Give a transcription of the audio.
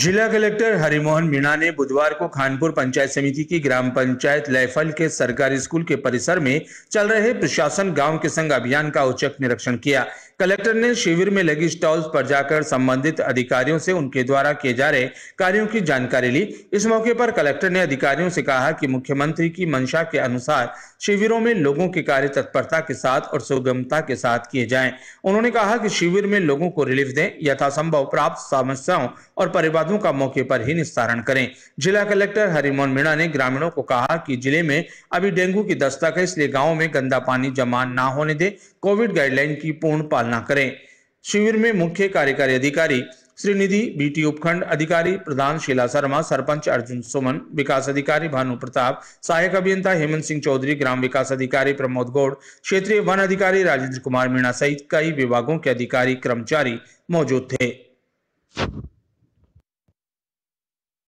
जिला कलेक्टर हरिमोहन मीणा ने बुधवार को खानपुर पंचायत समिति की ग्राम पंचायत लैफल के सरकारी स्कूल के परिसर में चल रहे प्रशासन गांव के संग अभियान का औचक निरीक्षण किया कलेक्टर ने शिविर में लगी स्टॉल्स पर जाकर संबंधित अधिकारियों से उनके द्वारा किए जा रहे कार्यों की जानकारी ली इस मौके पर कलेक्टर ने अधिकारियों से कहा कि मुख्यमंत्री की मंशा के अनुसार शिविरों में लोगों के कार्य तत्परता के साथ और सुगमता के साथ किए जाएं उन्होंने कहा कि शिविर में लोगों को रिलीफ दें यथासंभव प्राप्त समस्याओं और परिवादों का मौके पर ही निस्तारण करें जिला कलेक्टर हरिमोहन मीणा ने ग्रामीणों को कहा कि जिले में अभी डेंगू की दस्तक है इसलिए गाँव में गंदा पानी जमा न होने दे कोविड गाइडलाइन की पूर्ण पालन पालना करें शिविर में मुख्य कार्यकारी अधिकारी श्रीनिधि बीटी उपखंड अधिकारी प्रधान शीला शर्मा सरपंच अर्जुन सुमन विकास अधिकारी भानु प्रताप सहायक अभियंता हेमंत सिंह चौधरी ग्राम विकास अधिकारी प्रमोद गौड़ क्षेत्रीय वन अधिकारी राजेंद्र कुमार मीणा सहित कई विभागों के अधिकारी कर्मचारी मौजूद थे